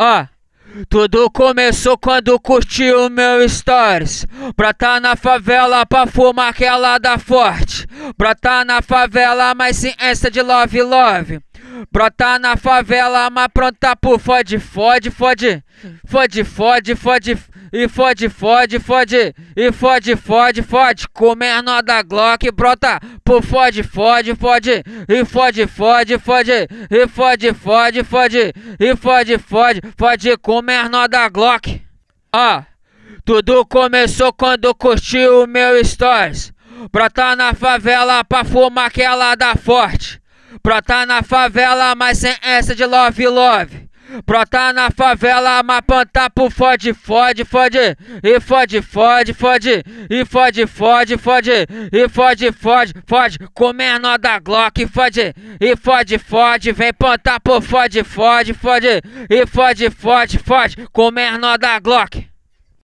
Ó, tudo começou quando curti o meu stories. Pra tá na favela, pra fumar aquela da forte. Pra tá na favela, mas sem essa de love, love. Prota na favela, mas pronta por fode, fode, fode. Fode, fode, fode. E fode, fode, fode. E fode, fode, fode. Comer nó da Glock, brota por fode, fode, fode. E fode, fode, fode. E fode, fode, fode. E fode, fode, fode. Comer nó da Glock. Ó, tudo começou quando curti o meu stories. Brota na favela pra fumar aquela da forte. Prota na favela, mas sem essa de love, love. Prota na favela, mas planta pro fode, fode, fode. E fode, fode, fode. E fode, fode, fode. E fode, fode, fode. Com menor da Glock, fode. E fode, fode. Vem plantar pro fode, fode, fode. E fode, fode, fode. Com menor da Glock.